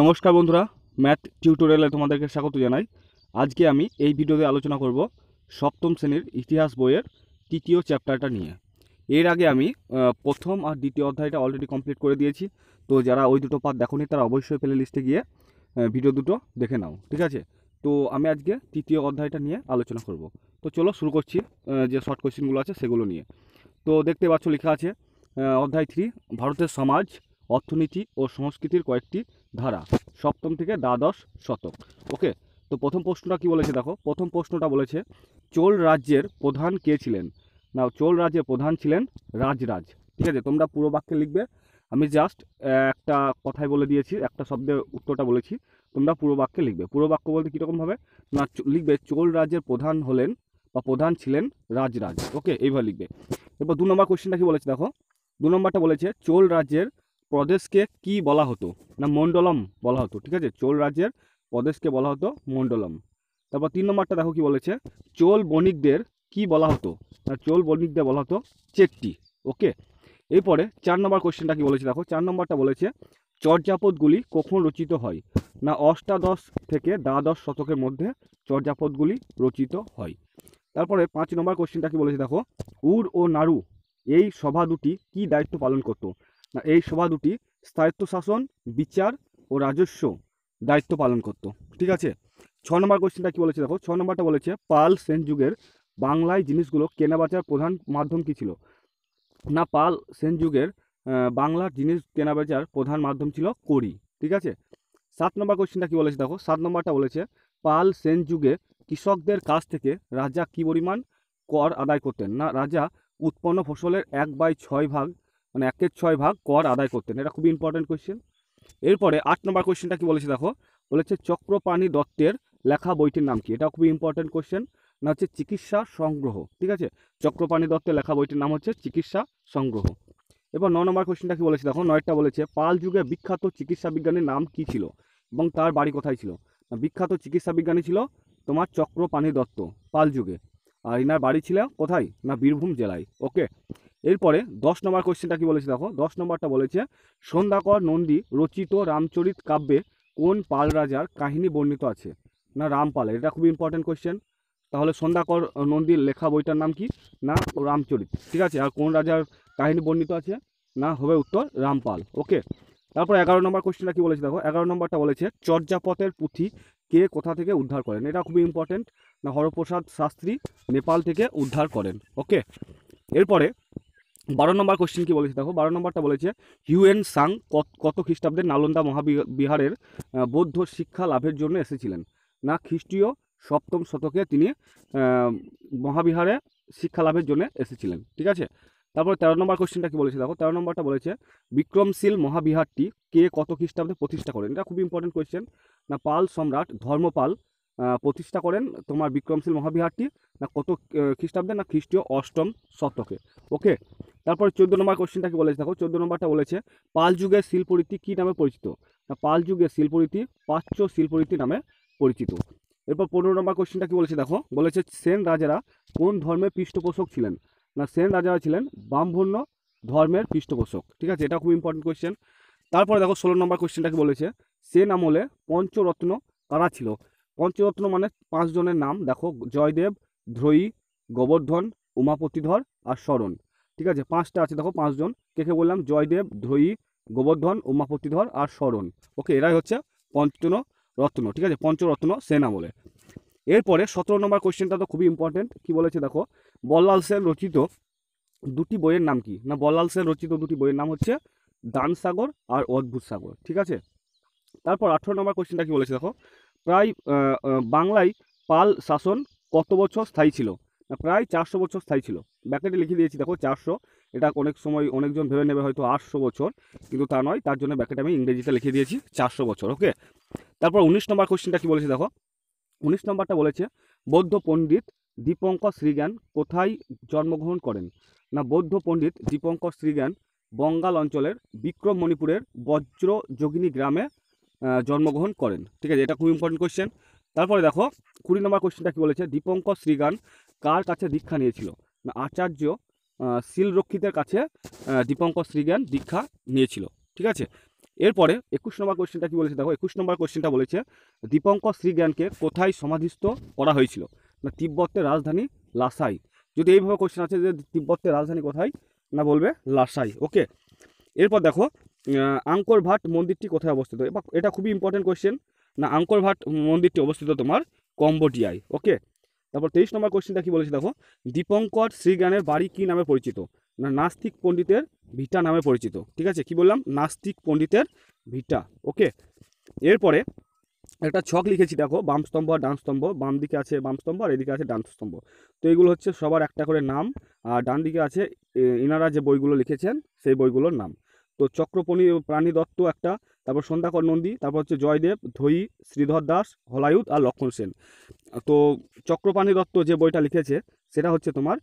নমস্কার বন্ধুরা ম্যাথ টিউটোরিয়ালে তোমাদেরকে স্বাগত জানাই আজকে আমি এই ভিডিওতে আলোচনা করব সপ্তম শ্রেণীর ইতিহাস বইয়ের তৃতীয় চ্যাপ্টারটা নিয়ে এর আগে আমি প্রথম আর দ্বিতীয় অধ্যায়টা অলরেডি কমপ্লিট করে দিয়েছি তো যারা ওই দুটো পাঠ দেখোনি তারা অবশ্যই প্লে লিস্টে গিয়ে ভিডিও দুটো দেখে নাও ঠিক আছে তো আমি আজকে তৃতীয় অধ্যায়টা নিয়ে আলোচনা করব তো চলো শুরু করছি যে শর্ট কোয়েশ্চেনগুলো আছে সেগুলো নিয়ে তো দেখতে পাচ্ছ লেখা আছে অধ্যায় থ্রি ভারতের সমাজ অর্থনীতি ও সংস্কৃতির কয়েকটি ধারা সপ্তম থেকে দ্বাদশ শতক ওকে তো প্রথম প্রশ্নটা কি বলেছে দেখো প্রথম প্রশ্নটা বলেছে চোল রাজ্যের প্রধান কে ছিলেন না চোল রাজ্যের প্রধান ছিলেন রাজরাজ ঠিক আছে তোমরা পুরো বাক্যে লিখবে আমি জাস্ট একটা কথাই বলে দিয়েছি একটা শব্দের উত্তরটা বলেছি তোমরা পুরো বাক্যে লিখবে পুরো বাক্য বলতে কীরকমভাবে না লিখবে চোল রাজ্যের প্রধান হলেন বা প্রধান ছিলেন রাজরাজ ওকে এইভাবে লিখবে এরপর দু নম্বর কোশ্চেনটা কি বলেছে দেখো দু নম্বরটা বলেছে চোল রাজ্যের প্রদেশকে কি বলা হতো না মণ্ডলম বলা হতো ঠিক আছে চোল রাজ্যের প্রদেশকে বলা হতো মণ্ডলম তারপর তিন নম্বরটা দেখো কি বলেছে চোল বণিকদের কি বলা হতো না চোল বণিকদের বলা হতো চেট্টি ওকে এরপরে চার নম্বর কোশ্চেনটা কি বলেছে দেখো চার নম্বরটা বলেছে চর্যাপদগুলি কখন রচিত হয় না অষ্টাদশ থেকে দ্বাদশ শতকের মধ্যে চর্যাপদগুলি রচিত হয় তারপরে পাঁচ নম্বর কোশ্চেনটা কী বলেছে দেখো উর ও নাড়ু এই সভা দুটি কি দায়িত্ব পালন করতো এই সভা দুটি শাসন বিচার ও রাজস্ব দায়িত্ব পালন করত ঠিক আছে ছ নম্বর কোয়েশ্চেনটা কী বলেছে দেখো ছ নম্বরটা বলেছে পাল সেন যুগের বাংলায় জিনিসগুলো কেনাবেচার প্রধান মাধ্যম কী ছিল না পাল সেন যুগের বাংলার জিনিস কেনাবেচার প্রধান মাধ্যম ছিল করি ঠিক আছে সাত নম্বর কোয়েশ্চেনটা কী বলেছে দেখো সাত নম্বরটা বলেছে পাল সেন যুগে কৃষকদের কাছ থেকে রাজা কী পরিমাণ কর আদায় করতেন না রাজা উৎপন্ন ফসলের এক বাই ছয় ভাগ মানে একের ছয় ভাগ কর আদায় করতেন এটা খুবই ইম্পর্টেন্ট কোয়েশ্চেন এরপরে আট নম্বর কোয়েশ্চেনটা কী বলেছে দেখো বলেছে চক্রপাণী দত্তের লেখা বইটির নাম কি এটা খুবই ইম্পর্টেন্ট কোয়েশ্চেন না হচ্ছে চিকিৎসা সংগ্রহ ঠিক আছে চক্রপাণী দত্তের লেখা বইটির নাম হচ্ছে চিকিৎসা সংগ্রহ এবার ন নম্বর কোয়েশ্চেনটা কি বলেছে দেখো নয়টা বলেছে পাল যুগে বিখ্যাত চিকিৎসা বিজ্ঞানীর নাম কি ছিল এবং তার বাড়ি কোথায় ছিল বিখ্যাত চিকিৎসা বিজ্ঞানী ছিল তোমার চক্রপাণী দত্ত পাল যুগে আর ইনার বাড়ি ছিল কোথায় না বীরভূম জেলায় ওকে এরপরে দশ নম্বর কোয়েশ্চেনটা কি বলেছে দেখো দশ নম্বরটা বলেছে সন্ধ্যাকর নন্দী রচিত রামচরিত কাব্যে কোন পাল রাজার কাহিনী বর্ণিত আছে না রামপালের এটা খুব ইম্পর্টেন্ট কোয়েশ্চেন তাহলে সন্ধ্যাকর নন্দীর লেখা বইটার নাম কি না রামচরিত ঠিক আছে আর কোন রাজার কাহিনী বর্ণিত আছে না হবে উত্তর রামপাল ওকে তারপর এগারো নম্বর কোয়েশ্চেনটা কি বলেছে দেখো এগারো নম্বরটা বলেছে চর্যাপথের পুঁথি কে কোথা থেকে উদ্ধার করেন এটা খুবই ইম্পর্টেন্ট না হরপ্রসাদ শাস্ত্রী নেপাল থেকে উদ্ধার করেন ওকে এরপরে বারো নম্বর কোশ্চেন কি বলেছে দেখো বারো নম্বরটা বলেছে হিউএন সাং কত খ্রিস্টাব্দে নালন্দা মহাবিহারের বৌদ্ধ শিক্ষা লাভের জন্য এসেছিলেন না খ্রিস্টীয় সপ্তম শতকে তিনি মহাবিহারে শিক্ষা লাভের জন্য এসেছিলেন ঠিক আছে তারপরে তেরো নম্বর কোশ্চেনটা কি বলেছে দেখো তেরো নম্বরটা বলেছে বিক্রমশীল মহাবিহারটি কে কত খ্রিস্টাব্দে প্রতিষ্ঠা করেন এটা খুব ইম্পর্টেন্ট কোয়েশ্চেন না পাল সম্রাট ধর্মপাল প্রতিষ্ঠা করেন তোমার বিক্রমশীল মহাবিহারটি না কত খ্রিস্টাব্দে না খ্রিস্টীয় অষ্টম শতকে ওকে তারপরে চোদ্দ নম্বর কোশ্চেনটা কি বলেছে দেখো চোদ্দ নম্বরটা বলেছে পাল যুগের শিল্পরীতি কী নামে পরিচিত না পাল যুগের শিল্পরীতি পাচ্য শিল্পরীতি নামে পরিচিত এরপর পনেরো নম্বর কোশ্চেনটা কী বলেছে দেখো বলেছে সেন রাজারা কোন ধর্মের পৃষ্ঠপোষক ছিলেন না সেন রাজারা ছিলেন ব্রাহ্মণ্য ধর্মের পৃষ্ঠপোষক ঠিক আছে এটা খুব ইম্পর্টেন্ট কোয়েশ্চেন তারপরে দেখো ষোলো নম্বর কোয়েশ্চেনটাকে বলেছে সেন আমলে পঞ্চরত্ন কারা ছিল পঞ্চরত্ন মানে পাঁচজনের নাম দেখো জয়দেব ধ্রয়ী গোবর্ধন উমাপতিধর আর শরণ ঠিক আছে পাঁচটা আছে দেখো পাঁচজন কে কে বললাম জয়দেব ধ্রয়ী গোবর্ধন উমাপতিধর আর স্মরণ ওকে এরাই হচ্ছে পঞ্চন রত্ন ঠিক আছে পঞ্চরত্ন সেনা বলে এরপরে সতেরো নম্বর কোয়েশ্চেনটা তো খুবই ইম্পর্টেন্ট কি বলেছে দেখো বল্লাল সেন রচিত দুটি বইয়ের নাম কি না বল্লাল সেন রচিত দুটি বইয়ের নাম হচ্ছে দান সাগর আর অদ্ভুত সাগর ঠিক আছে তারপর আঠেরো নম্বর কোয়েশ্চেনটা কি বলেছে দেখো প্রায় বাংলায় পাল শাসন কত বছর স্থায়ী ছিল প্রায় চারশো বছর স্থায়ী ছিল ব্যাকেটে লিখে দিয়েছি দেখো চারশো এটা অনেক সময় অনেকজন ভেবে নেবে হয়তো আটশো বছর কিন্তু তা নয় তার জন্য ব্যাকেটে আমি ইংরেজিতে লিখে দিয়েছি চারশো বছর ওকে তারপর উনিশ নম্বর কোশ্চেনটা কী বলেছে দেখো উনিশ নম্বরটা বলেছে বৌদ্ধ পণ্ডিত দীপঙ্কর শ্রীজ্ঞান কোথায় জন্মগ্রহণ করেন না বৌদ্ধ পণ্ডিত দীপঙ্কর শ্রীজ্ঞান বঙ্গাল অঞ্চলের বিক্রম মণিপুরের বজ্রযোগিনী গ্রামে জন্মগ্রহণ করেন ঠিক আছে এটা খুব ইম্পর্টেন্ট কোয়েশ্চেন তারপরে দেখো কুড়ি নম্বর কোয়েশ্চেনটা কী বলেছে দীপঙ্কর শ্রীগান কার কাছে দীক্ষা নিয়েছিল না আচার্য শিলরক্ষিতের কাছে দীপঙ্কর শ্রীজ্ঞান দীক্ষা নিয়েছিল ঠিক আছে এরপরে একুশ নম্বর কোয়েশ্চেনটা কী বলেছে দেখো একুশ নম্বর কোয়েশ্চেনটা বলেছে দীপঙ্কর শ্রীজ্ঞানকে কোথায় সমাধিস্থ করা হয়েছিল না তিব্বতের রাজধানী লাসাই যদি এইভাবে কোয়েশ্চেন আছে যে তিব্বতের রাজধানী কোথায় না বলবে লাসাই ওকে এরপর দেখো আঙ্কর ভাট মন্দিরটি কোথায় অবস্থিত এটা খুবই ইম্পর্টেন্ট কোয়েশ্চেন না আঙ্কর ভাট মন্দিরটি অবস্থিত তোমার কম্বোডিয়ায় ওকে তারপর তেইশ নম্বর কোয়েশ্চেনটা কি বলেছে দেখো দীপঙ্কর শ্রীজ্ঞানের বাড়ি কি নামে পরিচিত না নাস্তিক পণ্ডিতের ভিটা নামে পরিচিত ঠিক আছে কি বললাম নাস্তিক পণ্ডিতের ভিটা ওকে এরপরে একটা ছক লিখেছি দেখো বাম স্তম্ভ আর ডান স্তম্ভ বাম দিকে আছে বাম স্তম্ভ আর এদিকে আছে ডান স্তম্ভ তো এগুলো হচ্ছে সবার একটা করে নাম আর ডান দিকে আছে এনারা যে বইগুলো লিখেছেন সেই বইগুলোর নাম তো চক্রপণি প্রাণী দত্ত একটা তারপর সন্ধ্যাকর নন্দী তারপর হচ্ছে জয়দেব ধৈ শ্রীধর দাস হলায়ুত আর লক্ষণ সেন তো চক্রপ্রাণী দত্ত যে বইটা লিখেছে সেটা হচ্ছে তোমার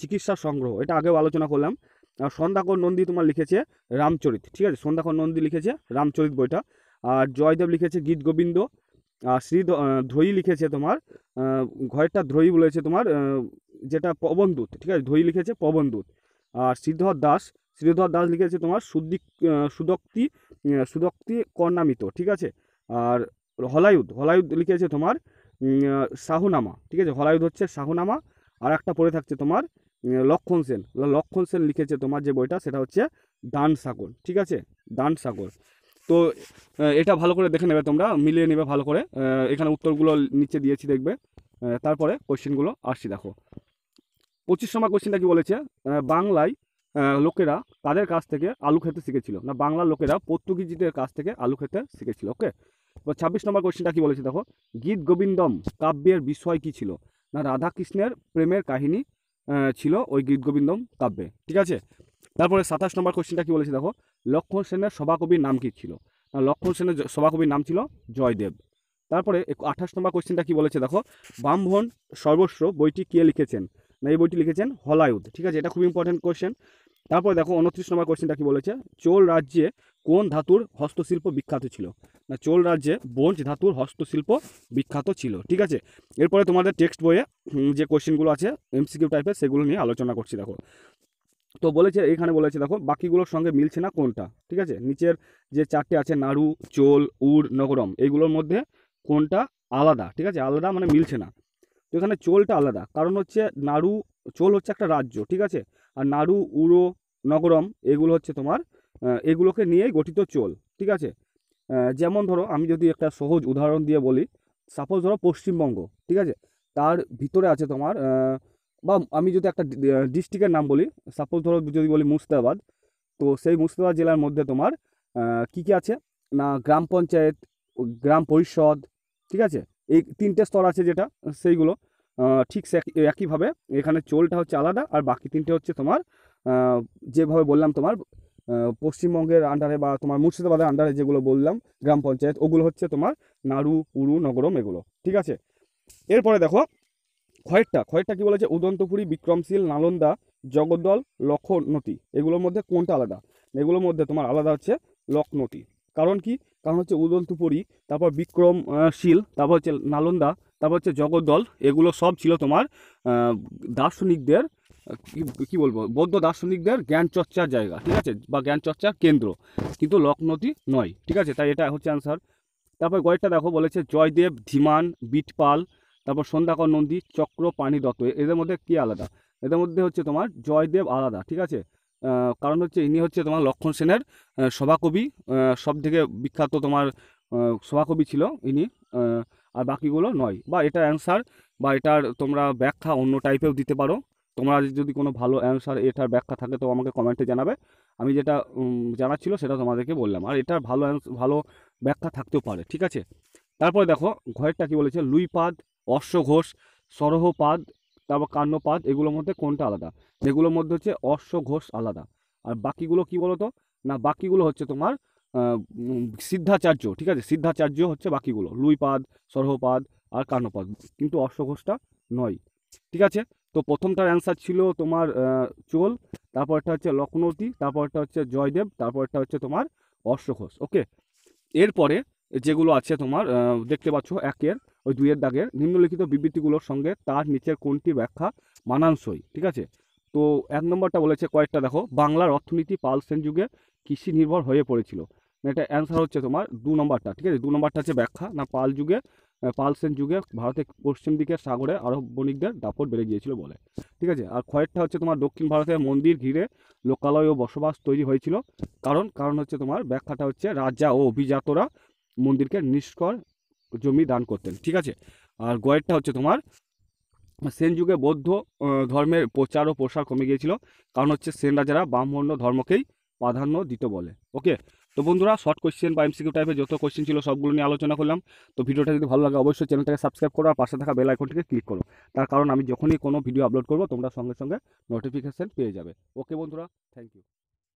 চিকিৎসা সংগ্রহ এটা আগেও আলোচনা করলাম আর সন্ধ্যাকর নন্দী তোমার লিখেছে রামচরিত ঠিক আছে সন্ধ্যাকর নন্দী লিখেছে রামচরিত বইটা আর জয়দেব লিখেছে গীত গোবিন্দ আর শ্রী ধ্রয়ী লিখেছে তোমার ঘরেরটা ধ্রয়ী বলেছে তোমার যেটা পবনদূত ঠিক আছে ধ্রয়ী লিখেছে পবনদূত আর শ্রীধর দাস শ্রীধর দাস লিখেছে তোমার সুদিক সুদক্তি সুদক্তি কর্ণামিত ঠিক আছে আর হলায়ুদ হলায়ুদ লিখেছে তোমার শাহুনামা ঠিক আছে হলায়ুদ হচ্ছে শাহুনামা আর একটা পড়ে থাকছে তোমার লক্ষণ সেন লক্ষণ সেন লিখেছে তোমার যে বইটা সেটা হচ্ছে দান সাগর ঠিক আছে দান সাগর তো এটা ভালো করে দেখে নেবে তোমরা মিলিয়ে নেবে ভালো করে এখানে উত্তরগুলো নিচে দিয়েছি দেখবে তারপরে কোশ্চেনগুলো আসছি দেখো পঁচিশ সময় কোশ্চেনটা কি বলেছে বাংলায় লোকেরা তাদের কাছ থেকে আলু খেতে শিখেছিল না বাংলার লোকেরা পর্তুগিজিদের কাছ থেকে আলু খেতে শিখেছিল ওকে এবার ছাব্বিশ নম্বর কোয়েশ্চেনটা কী বলেছে দেখো গীত গোবিন্দম কাব্যের বিষয় কী ছিল না রাধাকৃষ্ণের প্রেমের কাহিনী ছিল ওই গীত গোবিন্দম কাব্যে ঠিক আছে তারপরে সাতাশ নম্বর কোয়েশ্চেনটা কী বলেছে দেখো লক্ষণ সেনের সভাকবির নাম কী ছিল না লক্ষ্মণ সেনের সভাকবির নাম ছিল জয়দেব তারপরে আঠাশ নম্বর কোয়েশ্চেনটা কী বলেছে দেখো ব্রাহ্মণ সর্বস্ব বইটি কে লিখেছেন না এই বইটি লিখেছেন হলায়ুদ ঠিক আছে এটা খুব ইম্পর্টেন্ট কোয়েশ্চেন তারপর দেখো উনত্রিশ নম্বর কোয়েশ্চেনটা কি বলেছে চোল রাজ্যে কোন ধাতুর হস্তশিল্প বিখ্যাত ছিল না চোল রাজ্যে বঞ্চ ধাতুর হস্তশিল্প বিখ্যাত ছিল ঠিক আছে এরপরে তোমাদের টেক্সট বইয়ে যে কোয়েশ্চেনগুলো আছে এমসিকিউ টাইপের সেগুলো নিয়ে আলোচনা করছি দেখো তো বলেছে এখানে বলেছে দেখো বাকিগুলোর সঙ্গে মিলছে না কোনটা ঠিক আছে নিচের যে চারটে আছে নাড়ু চোল উড় নগরম এইগুলোর মধ্যে কোনটা আলাদা ঠিক আছে আলাদা মানে মিলছে না তো এখানে চোলটা আলাদা কারণ হচ্ছে নাড়ু চোল হচ্ছে একটা রাজ্য ঠিক আছে আর নাড়ু উড়ো নগরম এগুলো হচ্ছে তোমার এগুলোকে নিয়ে গঠিত চোল ঠিক আছে যেমন ধরো আমি যদি একটা সহজ উদাহরণ দিয়ে বলি সাপোজ ধরো পশ্চিমবঙ্গ ঠিক আছে তার ভিতরে আছে তোমার বা আমি যদি একটা ডিস্ট্রিক্টের নাম বলি সাপোজ ধরো যদি বলি মুর্শিদাবাদ তো সেই মুর্শিদাবাদ জেলার মধ্যে তোমার কী কী আছে না গ্রাম পঞ্চায়েত গ্রাম পরিষদ ঠিক আছে এই তিনটে স্তর আছে যেটা সেইগুলো ঠিক একইভাবে এখানে চোলটা হচ্ছে আলাদা আর বাকি তিনটে হচ্ছে তোমার যেভাবে বললাম তোমার পশ্চিমবঙ্গের আন্ডারে বা তোমার মুর্শিদাবাদের আন্ডারে যেগুলো বললাম গ্রাম পঞ্চায়েত ওগুলো হচ্ছে তোমার নাড়ু উরু নগরম এগুলো ঠিক আছে এরপরে দেখো খয়েরটা খয়েরটা কি বলেছে উদন্তপুরী বিক্রমশীল নালন্দা জগদ্দল লক্ষনতি এগুলোর মধ্যে কোনটা আলাদা এগুলোর মধ্যে তোমার আলাদা হচ্ছে লক্ষনতি কারণ কি কারণ হচ্ছে উদলতুপুরী তারপর বিক্রমশীল তারপর হচ্ছে নালন্দা তারপর হচ্ছে জগদ্দল এগুলো সব ছিল তোমার দার্শনিকদের কি বলবো বৌদ্ধ দার্শনিকদের জ্ঞান চর্চার জায়গা ঠিক আছে বা জ্ঞান চর্চার কেন্দ্র কিন্তু লক্ষ্ণৌতি নয় ঠিক আছে তাই এটা হচ্ছে অ্যান্সার তারপর গয়েরটা দেখো বলেছে জয়দেব ধীমান বিটপাল তারপর সন্ধ্যাকর নন্দী চক্র পানি দত্ত এদের মধ্যে কি আলাদা এদের মধ্যে হচ্ছে তোমার জয়দেব আলাদা ঠিক আছে কারণ হচ্ছে ইনি হচ্ছে তোমার লক্ষণ সেনের সভাকবি সব থেকে বিখ্যাত তোমার সভাকবি ছিল ইনি আর বাকিগুলো নয় বা এটা অ্যান্সার বা এটার তোমরা ব্যাখ্যা অন্য টাইপেও দিতে পারো তোমরা যদি কোনো ভালো অ্যান্সার এটার ব্যাখ্যা থাকে তো আমাকে কমেন্টে জানাবে আমি যেটা জানা ছিল সেটা তোমাদেরকে বললাম আর এটার ভালো ভালো ব্যাখ্যা থাকতেও পারে ঠিক আছে তারপরে দেখো ঘরেরটা কী বলেছে লুইপাদ অশ্বঘোষ সরহপাদ তারপর কান্নপাত এগুলোর মধ্যে কোনটা আলাদা এগুলোর মধ্যে হচ্ছে অশ্ব ঘোষ আলাদা আর বাকিগুলো কি বলতো না বাকিগুলো হচ্ছে তোমার সিদ্ধাচার্য ঠিক আছে সিদ্ধাচার্য হচ্ছে বাকিগুলো লুইপাদ সরহপাদ আর কান্নপাদ কিন্তু অশ্বঘোষটা নয় ঠিক আছে তো প্রথমটার অ্যান্সার ছিল তোমার চোল তারপরটা হচ্ছে লক্ষ্ণৌতি তারপরটা হচ্ছে জয়দেব তারপরটা হচ্ছে তোমার অশ্বঘোষ ওকে এরপরে যেগুলো আছে তোমার দেখতে পাচ্ছ একের ওই দুইয়ের দাগের নিম্নলিখিত বিবৃতিগুলোর সঙ্গে তার নিচের কোনটি ব্যাখ্যা মানানসই ঠিক আছে তো এক নম্বরটা বলেছে কয়েকটা দেখো বাংলার অর্থনীতি পাল সেন যুগে কৃষি নির্ভর হয়ে পড়েছিল এটা অ্যান্সার হচ্ছে তোমার দু নম্বরটা ঠিক আছে দু নম্বরটা হচ্ছে ব্যাখ্যা না পাল যুগে পাল সেন যুগে ভারতের পশ্চিম দিকে সাগরে আরব বণিকদের দাপট বেড়ে গিয়েছিল বলে ঠিক আছে আর খয়েরটা হচ্ছে তোমার দক্ষিণ ভারতের মন্দির ঘিরে লোকালয় ও বসবাস তৈরি হয়েছিল কারণ কারণ হচ্ছে তোমার ব্যাখ্যাটা হচ্ছে রাজা ও অভিজাতরা মন্দিরকে নিষ্কর জমি দান করতেন ঠিক আছে আর গয়েরটা হচ্ছে তোমার সেন যুগে বৌদ্ধ ধর্মের প্রচার ও প্রসার কমে গিয়েছিল কারণ হচ্ছে সেন রাজারা ব্রাহ্মণ্য ধর্মকেই প্রাধান্য দিত বলে ওকে তো বন্ধুরা শর্ট কোয়েশ্চেন বা এমসিকিউ টাইপের যত কোয়েশ্চেন ছিল সবগুলো নিয়ে আলোচনা করলাম তো ভিডিওটা যদি ভালো লাগে অবশ্যই চ্যানেলটাকে সাবস্ক্রাইব করো আর পাশে থাকা বেল আইকনটিকে ক্লিক করো তার কারণ আমি যখনই কোনো ভিডিও আপলোড করবো তোমরা সঙ্গে সঙ্গে নোটিফিকেশান পেয়ে যাবে ওকে বন্ধুরা থ্যাংক ইউ